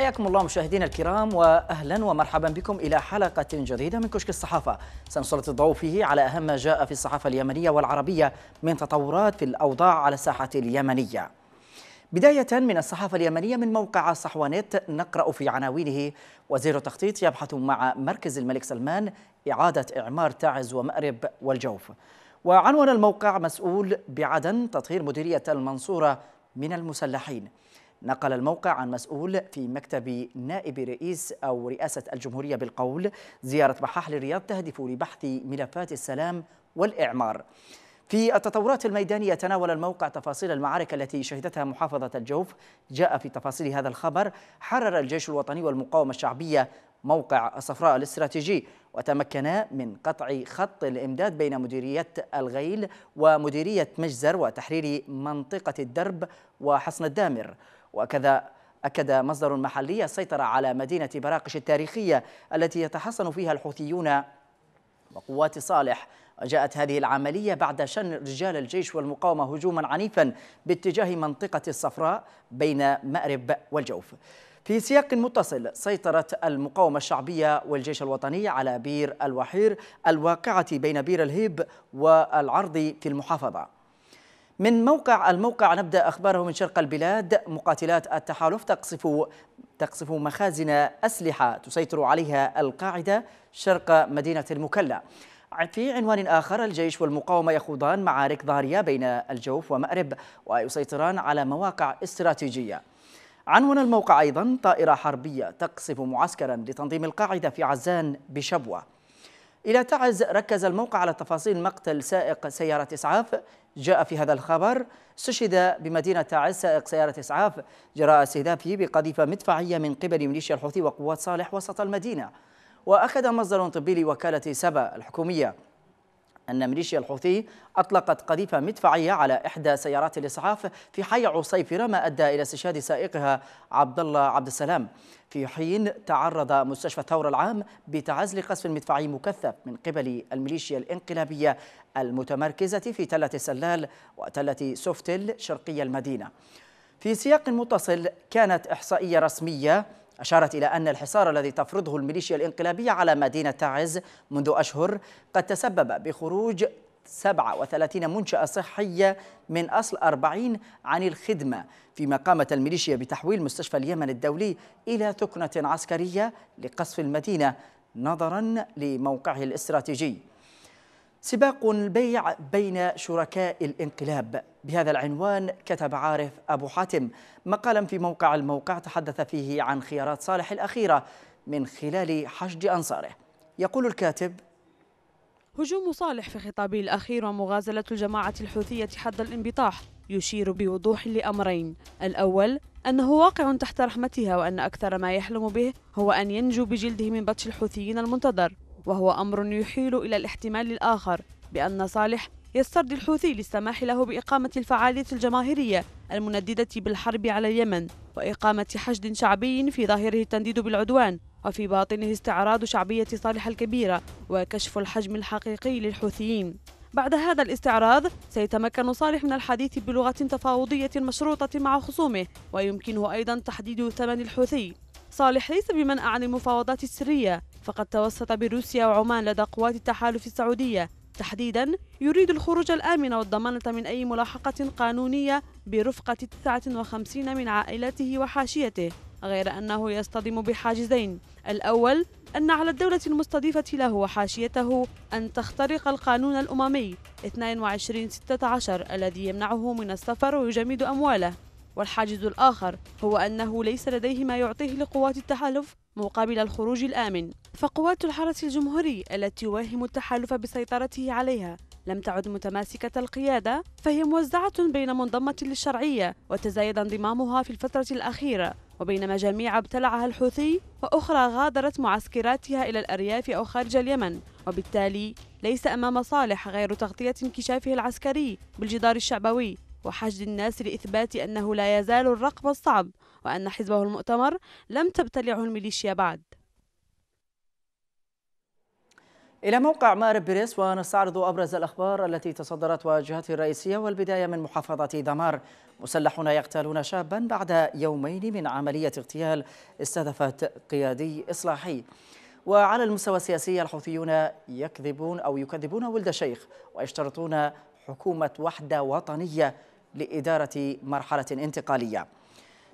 حياكم الله مشاهدينا الكرام واهلا ومرحبا بكم الى حلقه جديده من كشك الصحافه سنسلط الضوء فيه على اهم ما جاء في الصحافه اليمنيه والعربيه من تطورات في الاوضاع على الساحه اليمنيه بداية من الصحافة اليمنية من موقع صحوانيت نقرأ في عناوينه وزير التخطيط يبحث مع مركز الملك سلمان إعادة إعمار تعز ومأرب والجوف وعنوان الموقع مسؤول بعدن تطهير مديرية المنصورة من المسلحين نقل الموقع عن مسؤول في مكتب نائب رئيس أو رئاسة الجمهورية بالقول زيارة بحاح للرياض تهدف لبحث ملفات السلام والإعمار في التطورات الميدانية تناول الموقع تفاصيل المعارك التي شهدتها محافظة الجوف جاء في تفاصيل هذا الخبر حرر الجيش الوطني والمقاومة الشعبية موقع الصفراء الاستراتيجي وتمكنا من قطع خط الإمداد بين مديرية الغيل ومديرية مجزر وتحرير منطقة الدرب وحصن الدامر وكذا أكد مصدر محلي السيطرة على مدينة براقش التاريخية التي يتحصن فيها الحوثيون وقوات صالح جاءت هذه العملية بعد شن رجال الجيش والمقاومة هجوما عنيفا باتجاه منطقة الصفراء بين مأرب والجوف في سياق متصل سيطرت المقاومة الشعبية والجيش الوطني على بير الوحير الواقعة بين بير الهيب والعرض في المحافظة من موقع الموقع نبدأ أخباره من شرق البلاد مقاتلات التحالف تقصف تقصف مخازن أسلحة تسيطر عليها القاعدة شرق مدينة المكلا في عنوان آخر الجيش والمقاومة يخوضان معارك ضارية بين الجوف ومأرب ويسيطران على مواقع استراتيجية عنون الموقع أيضا طائرة حربية تقصف معسكرا لتنظيم القاعدة في عزان بشبوة إلى تعز ركز الموقع على تفاصيل مقتل سائق سيارة إسعاف جاء في هذا الخبر استشهد بمدينة تعز سائق سيارة إسعاف جراء استهدافه بقذيفة مدفعية من قبل ميليشيا الحوثي وقوات صالح وسط المدينة وأكد مصدر طبي لوكالة سبا الحكومية أن ميليشيا الحوثي أطلقت قذيفة مدفعية على إحدى سيارات الإسعاف في حي عصيفرة ما أدى إلى استشهاد سائقها عبد الله عبد السلام في حين تعرض مستشفى ثور العام بتعزل قصف مدفعي مكثف من قبل الميليشيا الإنقلابية المتمركزة في تلة سلال وتلة سوفتل شرقي المدينة في سياق متصل كانت إحصائية رسمية أشارت إلى أن الحصار الذي تفرضه الميليشيا الإنقلابية على مدينة تعز منذ أشهر قد تسبب بخروج 37 منشأة صحية من أصل 40 عن الخدمة فيما قامت الميليشيا بتحويل مستشفى اليمن الدولي إلى ثكنة عسكرية لقصف المدينة نظرا لموقعه الاستراتيجي سباق البيع بين شركاء الانقلاب بهذا العنوان كتب عارف أبو حاتم مقالا في موقع الموقع تحدث فيه عن خيارات صالح الأخيرة من خلال حشد أنصاره يقول الكاتب هجوم صالح في خطابه الأخير ومغازلة الجماعة الحوثية حد الانبطاح يشير بوضوح لأمرين الأول أنه واقع تحت رحمتها وأن أكثر ما يحلم به هو أن ينجو بجلده من بطش الحوثيين المنتظر وهو أمر يحيل إلى الاحتمال الآخر بأن صالح يسترضي الحوثي للسماح له بإقامة الفعالية الجماهيرية المنددة بالحرب على اليمن وإقامة حشد شعبي في ظاهره التنديد بالعدوان وفي باطنه استعراض شعبية صالح الكبيرة وكشف الحجم الحقيقي للحوثيين بعد هذا الاستعراض سيتمكن صالح من الحديث بلغة تفاوضية مشروطة مع خصومه ويمكنه أيضا تحديد ثمن الحوثي صالح ليس بمنأى عن المفاوضات السرية فقد توسط بروسيا وعمان لدى قوات التحالف السعودية تحديدا يريد الخروج الآمن والضمانة من أي ملاحقة قانونية برفقة 59 من عائلته وحاشيته غير أنه يصطدم بحاجزين الأول أن على الدولة المستضيفة له وحاشيته أن تخترق القانون الأممي 2216 الذي يمنعه من السفر ويجمد أمواله والحاجز الآخر هو أنه ليس لديه ما يعطيه لقوات التحالف مقابل الخروج الآمن فقوات الحرس الجمهوري التي يوهم التحالف بسيطرته عليها لم تعد متماسكة القيادة فهي موزعة بين منضمة للشرعية وتزايد انضمامها في الفترة الأخيرة وبينما جميع ابتلعها الحوثي وأخرى غادرت معسكراتها إلى الأرياف أو خارج اليمن وبالتالي ليس أمام صالح غير تغطية انكشافه العسكري بالجدار الشعبوي وحشد الناس لإثبات أنه لا يزال الرقم الصعب وأن حزبه المؤتمر لم تبتلعه الميليشيا بعد إلى موقع مأرب بريس ونستعرض أبرز الأخبار التي تصدرت واجهته الرئيسية والبداية من محافظة دمار مسلحون يقتلون شابا بعد يومين من عملية اغتيال استهدفت قيادي إصلاحي وعلى المستوى السياسي الحوثيون يكذبون أو يكذبون ولد شيخ ويشترطون حكومة وحدة وطنية لإدارة مرحلة انتقالية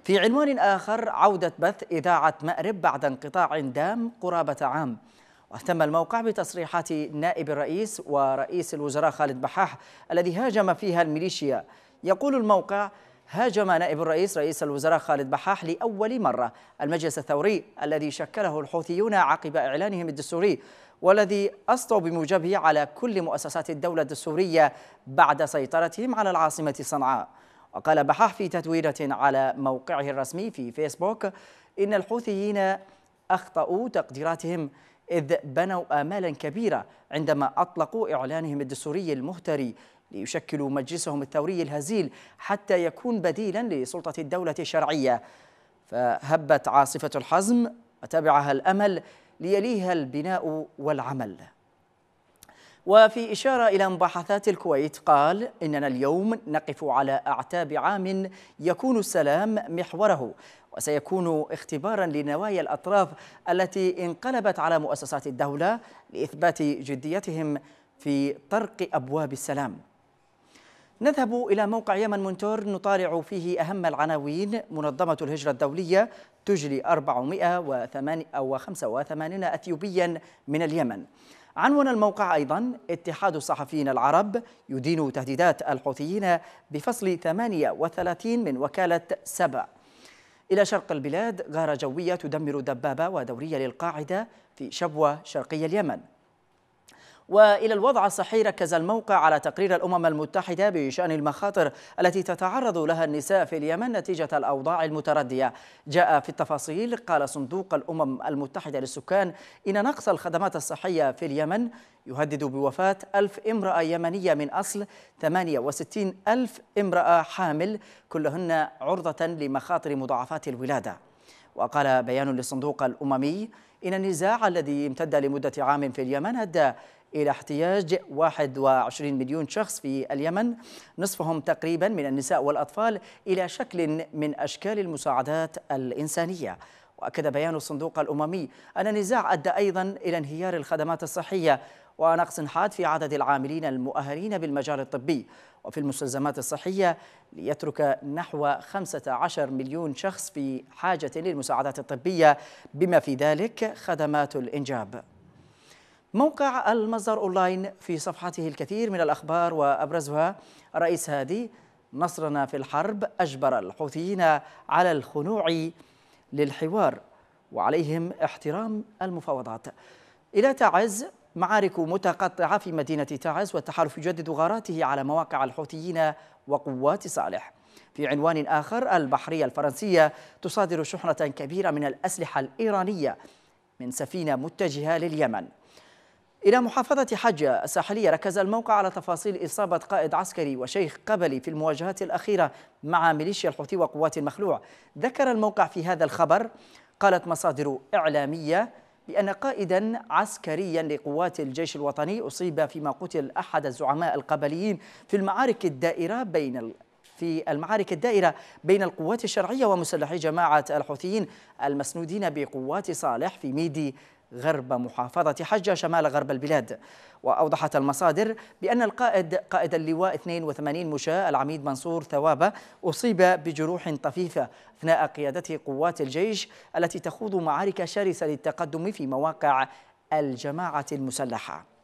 في عنوان آخر عودة بث إذاعة مأرب بعد انقطاع دام قرابة عام واهتم الموقع بتصريحات نائب الرئيس ورئيس الوزراء خالد بحاح الذي هاجم فيها الميليشيا يقول الموقع هاجم نائب الرئيس رئيس الوزراء خالد بحاح لأول مرة المجلس الثوري الذي شكله الحوثيون عقب إعلانهم الدستوري والذي أسطوا بموجبه على كل مؤسسات الدولة السورية بعد سيطرتهم على العاصمة صنعاء وقال بحاح في تتويرة على موقعه الرسمي في فيسبوك إن الحوثيين أخطأوا تقديراتهم إذ بنوا آمالا كبيرة عندما أطلقوا إعلانهم الدستوري المهتري ليشكلوا مجلسهم الثوري الهزيل حتى يكون بديلا لسلطة الدولة الشرعية فهبت عاصفة الحزم وتبعها الأمل ليليها البناء والعمل وفي إشارة إلى مباحثات الكويت قال إننا اليوم نقف على أعتاب عام يكون السلام محوره وسيكون اختبارا لنوايا الأطراف التي انقلبت على مؤسسات الدولة لإثبات جديتهم في طرق أبواب السلام نذهب إلى موقع يمن منتور نطالع فيه أهم العناوين منظمة الهجرة الدولية تجري 485 أثيوبيا من اليمن عنون الموقع أيضا اتحاد الصحفيين العرب يدين تهديدات الحوثيين بفصل 38 من وكالة سبأ إلى شرق البلاد غارة جوية تدمر دبابة ودورية للقاعدة في شبوة شرقي اليمن وإلى الوضع الصحي ركز الموقع على تقرير الأمم المتحدة بشأن المخاطر التي تتعرض لها النساء في اليمن نتيجة الأوضاع المتردية جاء في التفاصيل قال صندوق الأمم المتحدة للسكان إن نقص الخدمات الصحية في اليمن يهدد بوفاة ألف امرأة يمنية من أصل 68 ألف امرأة حامل كلهن عرضة لمخاطر مضاعفات الولادة وقال بيان للصندوق الأممي إن النزاع الذي امتد لمدة عام في اليمن أدى إلى احتياج 21 مليون شخص في اليمن نصفهم تقريبا من النساء والأطفال إلى شكل من أشكال المساعدات الإنسانية وأكد بيان الصندوق الأممي أن النزاع أدى أيضا إلى انهيار الخدمات الصحية ونقص حاد في عدد العاملين المؤهلين بالمجال الطبي وفي المستلزمات الصحية ليترك نحو 15 مليون شخص في حاجة للمساعدات الطبية بما في ذلك خدمات الإنجاب موقع المصدر أونلاين في صفحته الكثير من الأخبار وأبرزها رئيس هادي نصرنا في الحرب أجبر الحوثيين على الخنوع للحوار وعليهم احترام المفاوضات إلى تعز معارك متقطعة في مدينة تعز والتحالف يجدد غاراته على مواقع الحوثيين وقوات صالح في عنوان آخر البحرية الفرنسية تصادر شحنة كبيرة من الأسلحة الإيرانية من سفينة متجهة لليمن إلى محافظة حجة الساحلية ركز الموقع على تفاصيل إصابة قائد عسكري وشيخ قبلي في المواجهات الأخيرة مع ميليشيا الحوثي وقوات المخلوع ذكر الموقع في هذا الخبر قالت مصادر إعلامية بأن قائدا عسكريا لقوات الجيش الوطني أصيب فيما قتل أحد الزعماء القبليين في المعارك الدائرة بين في المعارك الدائرة بين القوات الشرعية ومسلحي جماعة الحوثيين المسنودين بقوات صالح في ميدي غرب محافظة حجة شمال غرب البلاد وأوضحت المصادر بأن القائد قائد اللواء 82 مشاة العميد منصور ثوابة أصيب بجروح طفيفة أثناء قيادته قوات الجيش التي تخوض معارك شرسة للتقدم في مواقع الجماعة المسلحة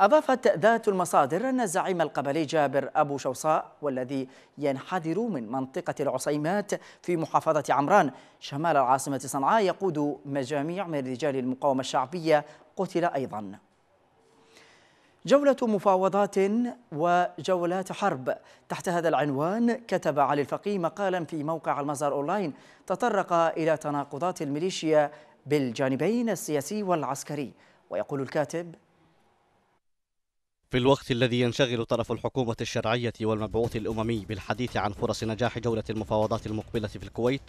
أضافت ذات المصادر أن الزعيم القبلي جابر أبو شوصاء والذي ينحدر من منطقة العصيمات في محافظة عمران شمال العاصمة صنعاء يقود مجاميع من رجال المقاومة الشعبية قتل أيضا جولة مفاوضات وجولات حرب تحت هذا العنوان كتب علي الفقي مقالا في موقع المزار أونلاين تطرق إلى تناقضات الميليشيا بالجانبين السياسي والعسكري ويقول الكاتب في الوقت الذي ينشغل طرف الحكومة الشرعية والمبعوث الأممي بالحديث عن فرص نجاح جولة المفاوضات المقبلة في الكويت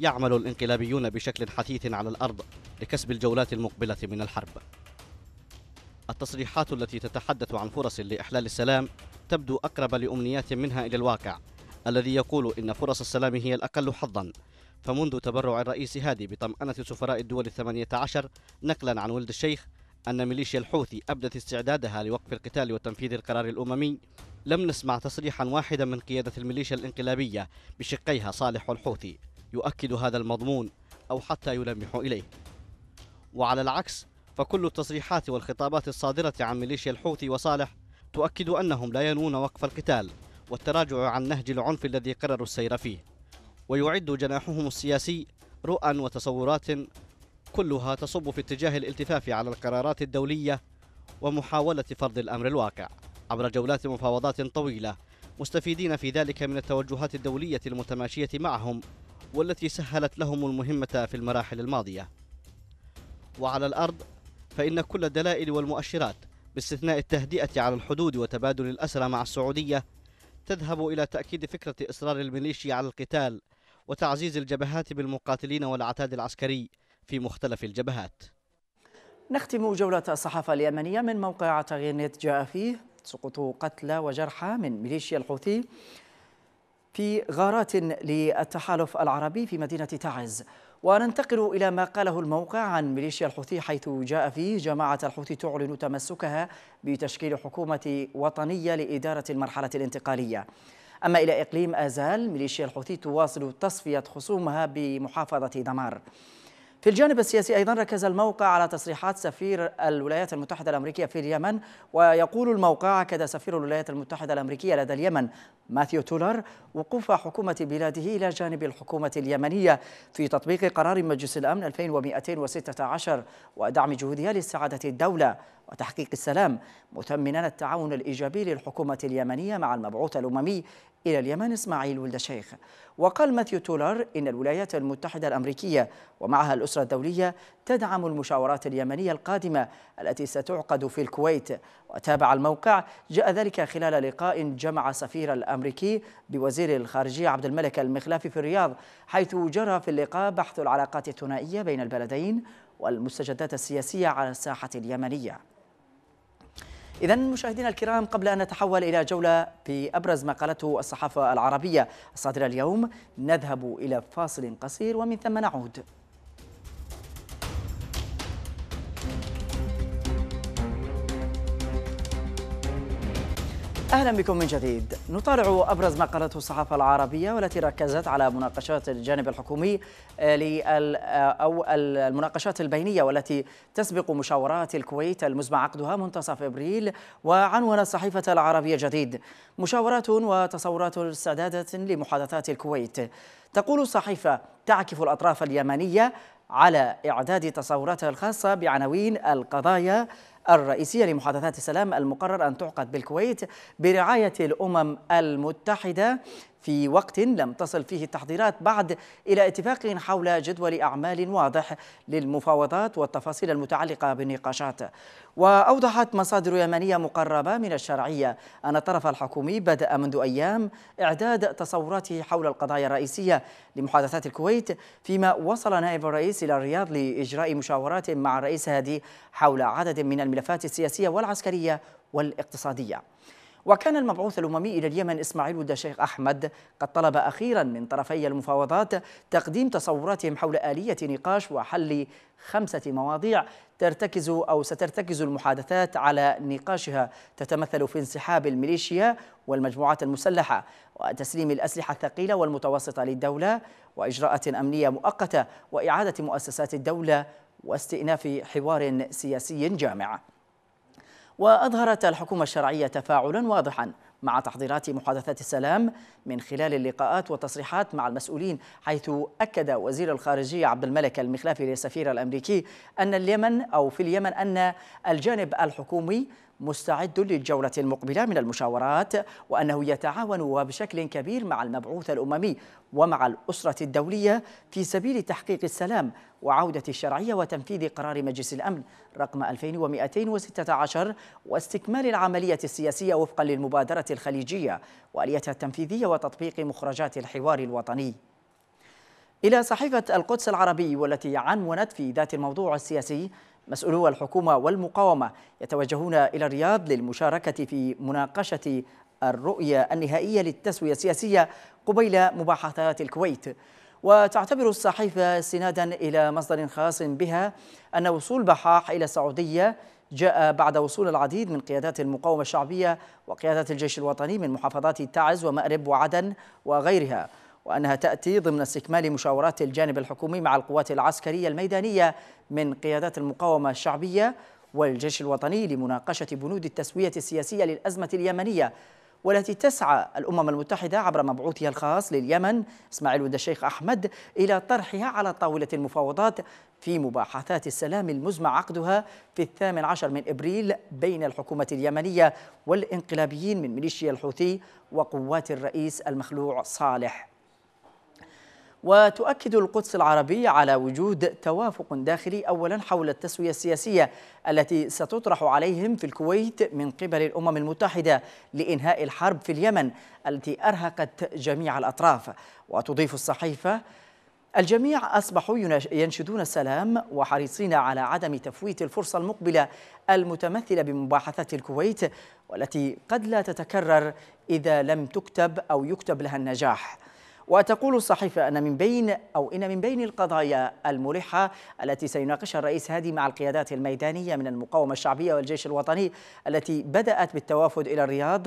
يعمل الانقلابيون بشكل حثيث على الأرض لكسب الجولات المقبلة من الحرب التصريحات التي تتحدث عن فرص لإحلال السلام تبدو أقرب لأمنيات منها إلى الواقع الذي يقول إن فرص السلام هي الأقل حظاً فمنذ تبرع الرئيس هادي بطمأنة سفراء الدول الثمانية عشر نقلا عن ولد الشيخ أن ميليشيا الحوثي أبدت استعدادها لوقف القتال وتنفيذ القرار الأممي لم نسمع تصريحا واحدا من قيادة الميليشيا الانقلابية بشقيها صالح والحوثي يؤكد هذا المضمون أو حتى يلمح إليه وعلى العكس فكل التصريحات والخطابات الصادرة عن ميليشيا الحوثي وصالح تؤكد أنهم لا ينوون وقف القتال والتراجع عن نهج العنف الذي قرروا السير فيه ويعد جناحهم السياسي رؤى وتصورات كلها تصب في اتجاه الالتفاف على القرارات الدولية ومحاولة فرض الأمر الواقع عبر جولات مفاوضات طويلة مستفيدين في ذلك من التوجهات الدولية المتماشية معهم والتي سهلت لهم المهمة في المراحل الماضية وعلى الأرض فإن كل الدلائل والمؤشرات باستثناء التهدئة على الحدود وتبادل الأسرى مع السعودية تذهب إلى تأكيد فكرة إصرار الميليشيا على القتال وتعزيز الجبهات بالمقاتلين والعتاد العسكري في مختلف الجبهات نختم جولة الصحافة اليمنية من موقع تغينيت جاء فيه سقوط قتلى وجرحى من ميليشيا الحوثي في غارات للتحالف العربي في مدينة تعز وننتقل إلى ما قاله الموقع عن ميليشيا الحوثي حيث جاء فيه جماعة الحوثي تعلن تمسكها بتشكيل حكومة وطنية لإدارة المرحلة الانتقالية أما إلى إقليم آزال ميليشيا الحوثي تواصل تصفية خصومها بمحافظة دمار في الجانب السياسي أيضا ركز الموقع على تصريحات سفير الولايات المتحدة الأمريكية في اليمن ويقول الموقع أكد سفير الولايات المتحدة الأمريكية لدى اليمن ماثيو تولر وقوف حكومة بلاده إلى جانب الحكومة اليمنية في تطبيق قرار مجلس الأمن 2216 ودعم جهودها لاستعادة الدولة وتحقيق السلام مثمنا التعاون الإيجابي للحكومة اليمنية مع المبعوث الأممي إلى اليمن إسماعيل ولد الشيخ وقال ماثيو تولر إن الولايات المتحدة الأمريكية ومعها الأسرة الدولية تدعم المشاورات اليمنية القادمة التي ستعقد في الكويت وتابع الموقع جاء ذلك خلال لقاء جمع سفير الأمريكي بوزير الخارجية عبد الملك المخلافي في الرياض حيث جرى في اللقاء بحث العلاقات الثنائية بين البلدين والمستجدات السياسية على الساحة اليمنية إذا مشاهدينا الكرام قبل أن نتحول إلى جولة في أبرز ما قالته الصحافة العربية الصادرة اليوم نذهب إلى فاصل قصير ومن ثم نعود أهلا بكم من جديد نطالع أبرز ما قالته الصحافة العربية والتي ركزت على مناقشات الجانب الحكومي آه، آه، أو المناقشات البينية والتي تسبق مشاورات الكويت المزمع عقدها منتصف إبريل وعنون الصحيفة العربية جديد مشاورات وتصورات استعدادة لمحادثات الكويت تقول الصحيفة تعكف الأطراف اليمنية على إعداد تصوراتها الخاصة بعناوين القضايا الرئيسية لمحادثات السلام المقرر أن تعقد بالكويت برعاية الأمم المتحدة في وقت لم تصل فيه التحضيرات بعد إلى اتفاق حول جدول أعمال واضح للمفاوضات والتفاصيل المتعلقة بالنقاشات وأوضحت مصادر يمنية مقربة من الشرعية أن الطرف الحكومي بدأ منذ أيام إعداد تصوراته حول القضايا الرئيسية لمحادثات الكويت فيما وصل نائب الرئيس إلى الرياض لإجراء مشاورات مع الرئيس هادي حول عدد من الملفات السياسية والعسكرية والاقتصادية وكان المبعوث الأممي إلى اليمن إسماعيل الدشيخ أحمد قد طلب أخيرا من طرفي المفاوضات تقديم تصوراتهم حول آلية نقاش وحل خمسة مواضيع ترتكز أو سترتكز المحادثات على نقاشها تتمثل في انسحاب الميليشيا والمجموعات المسلحة وتسليم الأسلحة الثقيلة والمتوسطة للدولة وإجراءات أمنية مؤقتة وإعادة مؤسسات الدولة واستئناف حوار سياسي جامع وأظهرت الحكومة الشرعية تفاعلا واضحا مع تحضيرات محادثات السلام من خلال اللقاءات والتصريحات مع المسؤولين حيث أكد وزير الخارجية عبد الملك المخلافي للسفير الأمريكي أن اليمن أو في اليمن أن الجانب الحكومي مستعد للجولة المقبلة من المشاورات وأنه يتعاون وبشكل كبير مع المبعوث الأممي ومع الأسرة الدولية في سبيل تحقيق السلام وعودة الشرعية وتنفيذ قرار مجلس الأمن رقم 2216 واستكمال العملية السياسية وفقا للمبادرة الخليجية وآليتها التنفيذية وتطبيق مخرجات الحوار الوطني إلى صحيفة القدس العربي والتي عنونت في ذات الموضوع السياسي مسؤولو الحكومة والمقاومة يتوجهون إلى الرياض للمشاركة في مناقشة الرؤية النهائية للتسوية السياسية قبيل مباحثات الكويت وتعتبر الصحيفة استنادا إلى مصدر خاص بها أن وصول بحاح إلى السعودية جاء بعد وصول العديد من قيادات المقاومة الشعبية وقيادات الجيش الوطني من محافظات تعز ومأرب وعدن وغيرها وأنها تأتي ضمن استكمال مشاورات الجانب الحكومي مع القوات العسكرية الميدانية من قيادات المقاومة الشعبية والجيش الوطني لمناقشة بنود التسوية السياسية للأزمة اليمنية والتي تسعى الأمم المتحدة عبر مبعوثها الخاص لليمن إسماعيل ود الشيخ أحمد إلى طرحها على طاولة المفاوضات في مباحثات السلام المزمع عقدها في الثامن عشر من إبريل بين الحكومة اليمنية والإنقلابيين من ميليشيا الحوثي وقوات الرئيس المخلوع صالح وتؤكد القدس العربية على وجود توافق داخلي أولا حول التسوية السياسية التي ستطرح عليهم في الكويت من قبل الأمم المتحدة لإنهاء الحرب في اليمن التي أرهقت جميع الأطراف وتضيف الصحيفة الجميع أصبحوا ينشدون السلام وحريصين على عدم تفويت الفرصة المقبلة المتمثلة بمباحثة الكويت والتي قد لا تتكرر إذا لم تكتب أو يكتب لها النجاح وتقول الصحيفة أن من بين أو إن من بين القضايا الملحة التي سيناقشها الرئيس هادي مع القيادات الميدانية من المقاومة الشعبية والجيش الوطني التي بدأت بالتوافد إلى الرياض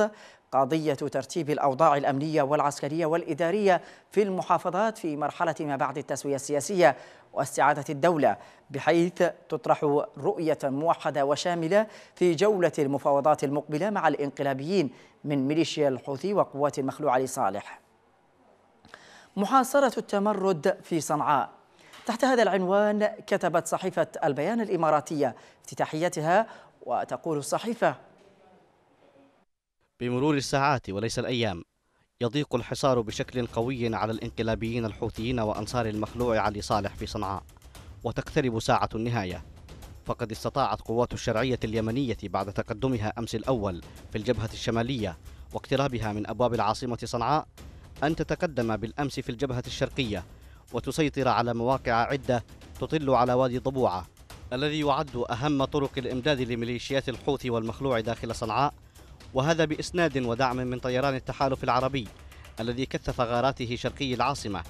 قضية ترتيب الأوضاع الأمنية والعسكرية والإدارية في المحافظات في مرحلة ما بعد التسوية السياسية واستعادة الدولة بحيث تطرح رؤية موحدة وشاملة في جولة المفاوضات المقبلة مع الإنقلابيين من ميليشيا الحوثي وقوات المخلوع لصالح محاصرة التمرد في صنعاء تحت هذا العنوان كتبت صحيفة البيان الإماراتية افتتاحيتها وتقول الصحيفة بمرور الساعات وليس الأيام يضيق الحصار بشكل قوي على الانقلابيين الحوثيين وأنصار المخلوع علي صالح في صنعاء وتقترب ساعة النهاية فقد استطاعت قوات الشرعية اليمنية بعد تقدمها أمس الأول في الجبهة الشمالية واقترابها من أبواب العاصمة صنعاء أن تتقدم بالأمس في الجبهة الشرقية وتسيطر على مواقع عدة تطل على وادي ضبوعة الذي يعد أهم طرق الإمداد لميليشيات الحوثي والمخلوع داخل صنعاء وهذا بإسناد ودعم من طيران التحالف العربي الذي كثف غاراته شرقي العاصمة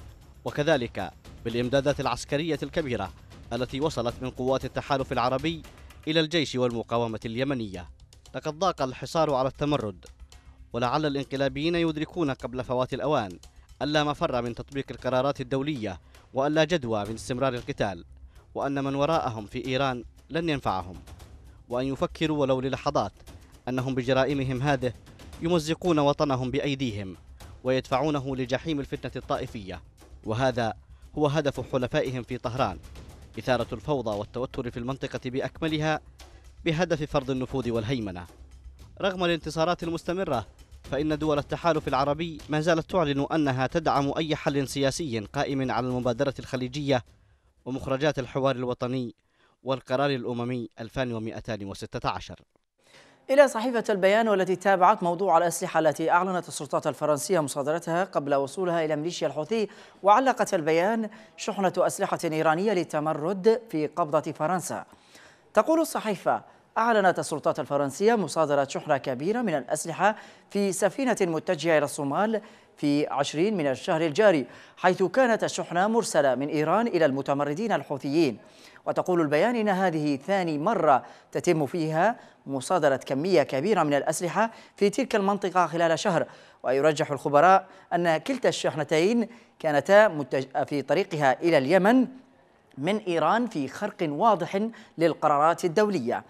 وكذلك بالإمدادات العسكرية الكبيرة التي وصلت من قوات التحالف العربي إلى الجيش والمقاومة اليمنية لقد ضاق الحصار على التمرد ولعل الانقلابيين يدركون قبل فوات الأوان ألا مفر من تطبيق القرارات الدولية وألا جدوى من استمرار القتال وأن من وراءهم في إيران لن ينفعهم وأن يفكروا ولو للحظات أنهم بجرائمهم هذه يمزقون وطنهم بأيديهم ويدفعونه لجحيم الفتنة الطائفية وهذا هو هدف حلفائهم في طهران إثارة الفوضى والتوتر في المنطقة بأكملها بهدف فرض النفوذ والهيمنة رغم الانتصارات المستمرة فإن دول التحالف العربي ما زالت تعلن أنها تدعم أي حل سياسي قائم على المبادرة الخليجية ومخرجات الحوار الوطني والقرار الأممي 2216 إلى صحيفة البيان والتي تابعت موضوع الأسلحة التي أعلنت السلطات الفرنسية مصادرتها قبل وصولها إلى ميليشيا الحوثي وعلقت البيان شحنة أسلحة إيرانية للتمرد في قبضة فرنسا تقول الصحيفة أعلنت السلطات الفرنسية مصادرة شحنة كبيرة من الأسلحة في سفينة متجهة إلى الصومال في عشرين من الشهر الجاري حيث كانت الشحنة مرسلة من إيران إلى المتمردين الحوثيين وتقول البيان إن هذه ثاني مرة تتم فيها مصادرة كمية كبيرة من الأسلحة في تلك المنطقة خلال شهر ويرجح الخبراء أن كلتا الشحنتين كانتا في طريقها إلى اليمن من إيران في خرق واضح للقرارات الدولية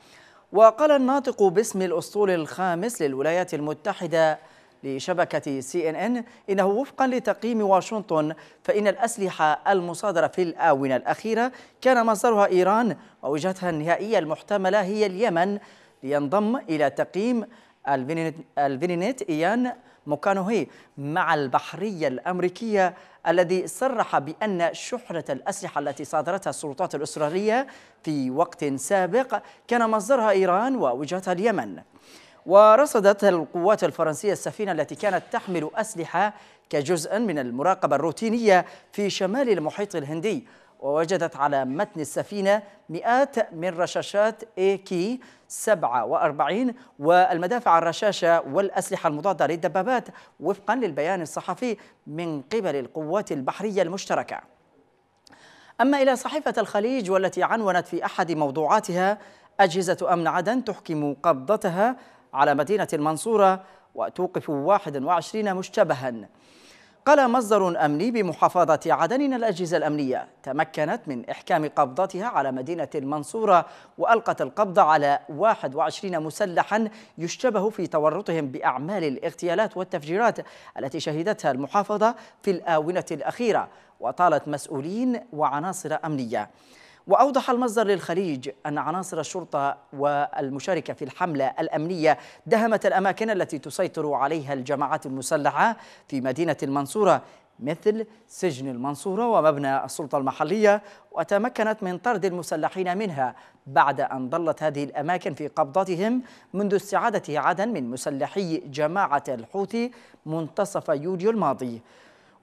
وقال الناطق باسم الأسطول الخامس للولايات المتحدة لشبكة سي إن إن إنه وفقا لتقييم واشنطن فإن الأسلحة المصادرة في الآونة الأخيرة كان مصدرها إيران ووجهتها النهائية المحتملة هي اليمن لينضم إلى تقييم الفينينيت إيان موكانوهي مع البحرية الأمريكية الذي صرح بأن شحنة الأسلحة التي صادرتها السلطات الإسرائيلية في وقت سابق كان مصدرها إيران ووجهتها اليمن ورصدت القوات الفرنسية السفينة التي كانت تحمل أسلحة كجزء من المراقبة الروتينية في شمال المحيط الهندي ووجدت على متن السفينة مئات من رشاشات كي 47 والمدافع الرشاشة والأسلحة المضادة للدبابات وفقا للبيان الصحفي من قبل القوات البحرية المشتركة أما إلى صحيفة الخليج والتي عنونت في أحد موضوعاتها أجهزة أمن عدن تحكم قبضتها على مدينة المنصورة وتوقف 21 مشتبها قال مصدر أمني بمحافظة عدن أن الأجهزة الأمنية تمكنت من إحكام قبضتها على مدينة المنصورة وألقت القبض على 21 مسلحا يشتبه في تورطهم بأعمال الاغتيالات والتفجيرات التي شهدتها المحافظة في الآونة الأخيرة وطالت مسؤولين وعناصر أمنية وأوضح المصدر للخليج أن عناصر الشرطة والمشاركة في الحملة الأمنية دهمت الأماكن التي تسيطر عليها الجماعات المسلحة في مدينة المنصورة مثل سجن المنصورة ومبنى السلطة المحلية وتمكنت من طرد المسلحين منها بعد أن ظلت هذه الأماكن في قبضتهم منذ استعادة عدن من مسلحي جماعة الحوثي منتصف يوليو الماضي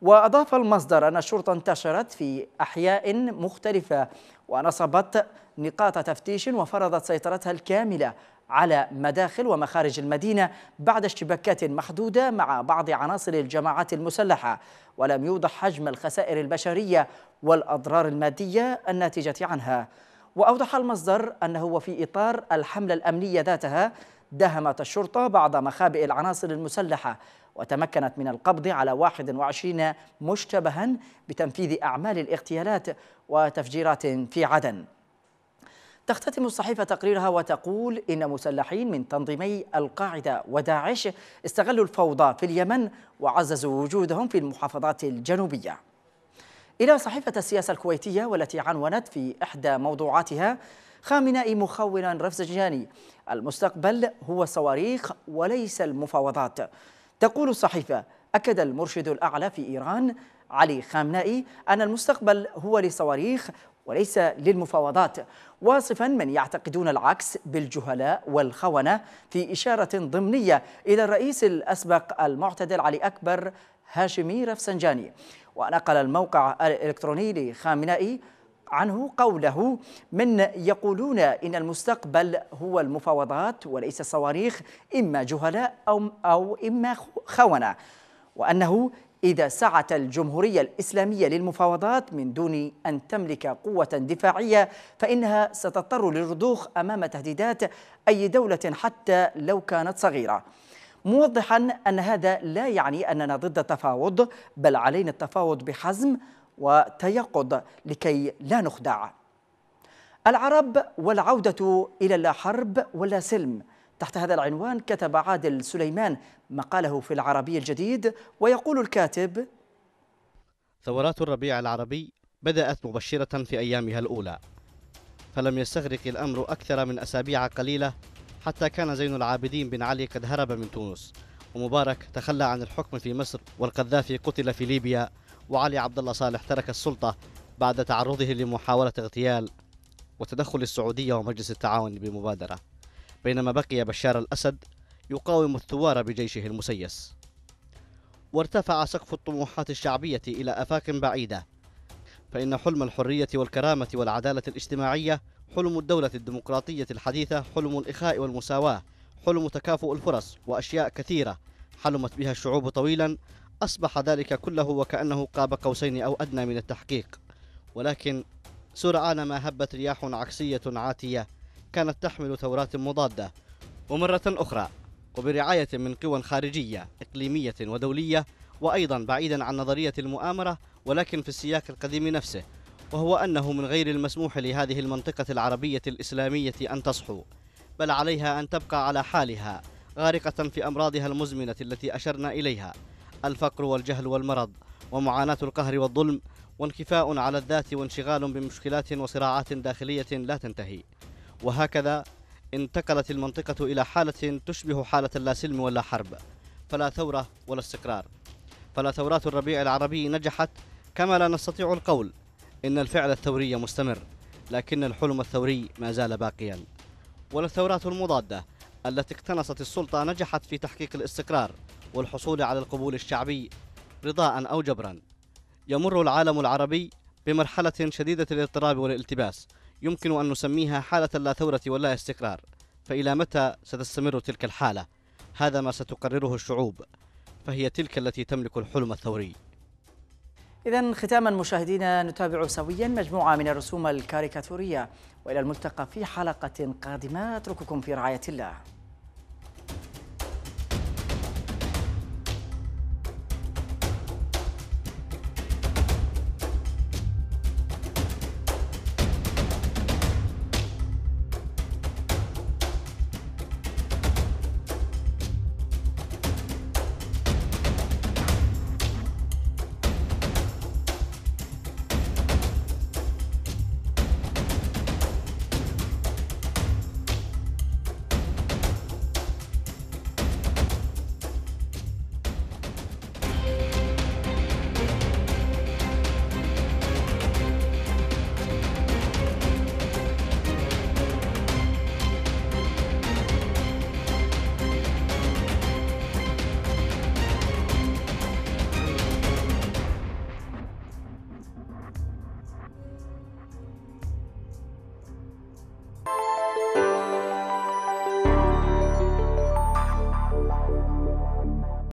وأضاف المصدر أن الشرطة انتشرت في أحياء مختلفة ونصبت نقاط تفتيش وفرضت سيطرتها الكاملة على مداخل ومخارج المدينة بعد اشتباكات محدودة مع بعض عناصر الجماعات المسلحة ولم يوضح حجم الخسائر البشرية والأضرار المادية الناتجة عنها وأوضح المصدر أنه وفي إطار الحملة الأمنية ذاتها دهمت الشرطة بعض مخابئ العناصر المسلحة وتمكنت من القبض على 21 مشتبها بتنفيذ أعمال الاغتيالات وتفجيرات في عدن تختتم الصحيفة تقريرها وتقول إن مسلحين من تنظيمي القاعدة وداعش استغلوا الفوضى في اليمن وعززوا وجودهم في المحافظات الجنوبية إلى صحيفة السياسة الكويتية والتي عنونت في إحدى موضوعاتها خامنائي مخونا رفسنجاني المستقبل هو صواريخ وليس المفاوضات تقول الصحيفة أكد المرشد الأعلى في إيران علي خامنائي أن المستقبل هو لصواريخ وليس للمفاوضات واصفا من يعتقدون العكس بالجهلاء والخونة في إشارة ضمنية إلى الرئيس الأسبق المعتدل علي أكبر هاشمي رفسنجاني ونقل الموقع الإلكتروني لخامنائي عنه قوله من يقولون إن المستقبل هو المفاوضات وليس الصواريخ إما جهلاء أو, أو إما خونة وأنه إذا سعت الجمهورية الإسلامية للمفاوضات من دون أن تملك قوة دفاعية فإنها ستضطر للرضوخ أمام تهديدات أي دولة حتى لو كانت صغيرة موضحا أن هذا لا يعني أننا ضد التفاوض بل علينا التفاوض بحزم وتيقظ لكي لا نخدع العرب والعودة إلى لا حرب ولا سلم تحت هذا العنوان كتب عادل سليمان مقاله في العربي الجديد ويقول الكاتب ثورات الربيع العربي بدأت مبشرة في أيامها الأولى فلم يستغرق الأمر أكثر من أسابيع قليلة حتى كان زين العابدين بن علي قد هرب من تونس ومبارك تخلى عن الحكم في مصر والقذافي قتل في ليبيا وعلي عبد الله صالح ترك السلطة بعد تعرضه لمحاولة اغتيال وتدخل السعودية ومجلس التعاون بمبادرة بينما بقي بشار الأسد يقاوم الثوار بجيشه المسيس وارتفع سقف الطموحات الشعبية إلى آفاق بعيدة فإن حلم الحرية والكرامة والعدالة الاجتماعية حلم الدولة الديمقراطية الحديثة حلم الإخاء والمساواة حلم تكافؤ الفرص وأشياء كثيرة حلمت بها الشعوب طويلا أصبح ذلك كله وكأنه قاب قوسين أو أدنى من التحقيق ولكن سرعان ما هبت رياح عكسية عاتية كانت تحمل ثورات مضادة ومرة أخرى وبرعاية من قوى خارجية إقليمية ودولية وأيضا بعيدا عن نظرية المؤامرة ولكن في السياق القديم نفسه وهو أنه من غير المسموح لهذه المنطقة العربية الإسلامية أن تصحو بل عليها أن تبقى على حالها غارقة في أمراضها المزمنة التي أشرنا إليها الفقر والجهل والمرض ومعاناة القهر والظلم وانكفاء على الذات وانشغال بمشكلات وصراعات داخلية لا تنتهي وهكذا انتقلت المنطقة إلى حالة تشبه حالة لا سلم ولا حرب فلا ثورة ولا استقرار فلا ثورات الربيع العربي نجحت كما لا نستطيع القول إن الفعل الثوري مستمر لكن الحلم الثوري ما زال باقيا ولا الثورات المضادة التي اقتنصت السلطة نجحت في تحقيق الاستقرار والحصول على القبول الشعبي رضاء أو جبرا يمر العالم العربي بمرحلة شديدة الاضطراب والالتباس يمكن أن نسميها حالة لا ثورة ولا استقرار فإلى متى ستستمر تلك الحالة؟ هذا ما ستقرره الشعوب فهي تلك التي تملك الحلم الثوري إذا ختاما مشاهدينا نتابع سويا مجموعة من الرسوم الكاريكاتورية وإلى الملتقى في حلقة قادمة أترككم في رعاية الله